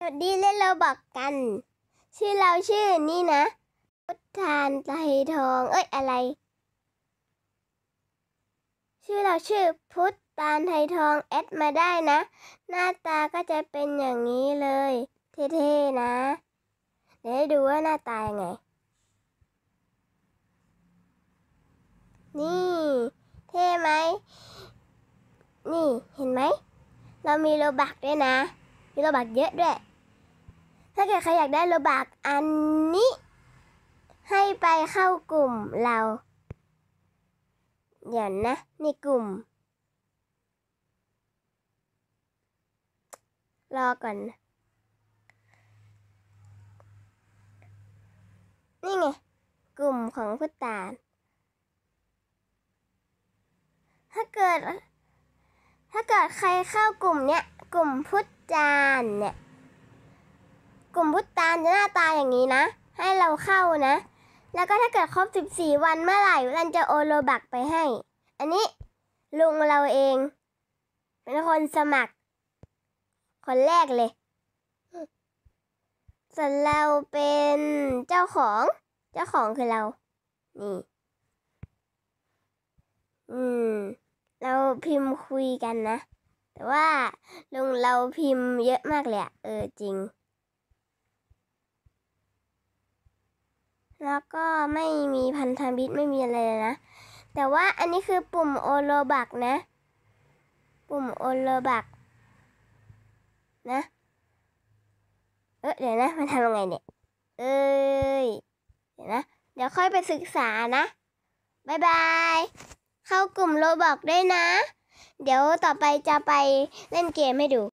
สวัสดีเล่นเราบอกกัน ชื่อเราชื่อนี่นะ พุทธานไททองเอ้ยอะไร ชื่อเราชื่อพุทธานไททองแอดมาได้นะ หน้าตาก็จะเป็นอย่างนี้เลย เท่ๆนะเดี๋ยวดูว่าหน้าตายังไงนี่เท่ไหมนี่เห็นไหม เรามีโลบักด้วยนะมีโลบักเยอะด้วยถ้าเกิดใครอยากได้โลบาก อันนี้ ให้ไปเข้ากลุ่มเราเดี๋ยวนะในกลุ่ม รอก่อน นี่ไง กลุ่มของพุตาน ถ้าเกิด ถ้าเกิดใครเข้ากลุ่มเนี้ยกลุ่มพุทธจานเนี่ยานจะหน้าตาอย่างนี้นะ ให้เราเข้านะ แล้วก็ถ้าเกิดครบ 14 วันเมื่อไหร่รันจะโอโลบักไปให้ อันนี้ ลุงเราเอง เป็นคนสมัคร คนแรกเลยส่วนเราเป็นเจ้าของ เจ้าของคือเรา นี่ อืม เราพิมพ์คุยกันนะ แต่ว่า ลุงเราพิมพ์เยอะมากเลยอะเออจริงแล้วก็ไม่มีพันธมิตรไม่มี อะไรเลยนะแต่ว่าอันนี้คือปุ่มโอโลบักนะ ปุ่มโอโลบักนะเออเดี๋ยวนะมันทำยังไงเนี่ยเอ้ยเดี๋ยวนะเดี๋ยวค่อยไปศึกษานะบาย บาย เข้ากลุ่มโลบอกได้นะ เดี๋ยวต่อไปจะไปเล่นเกมให้ดู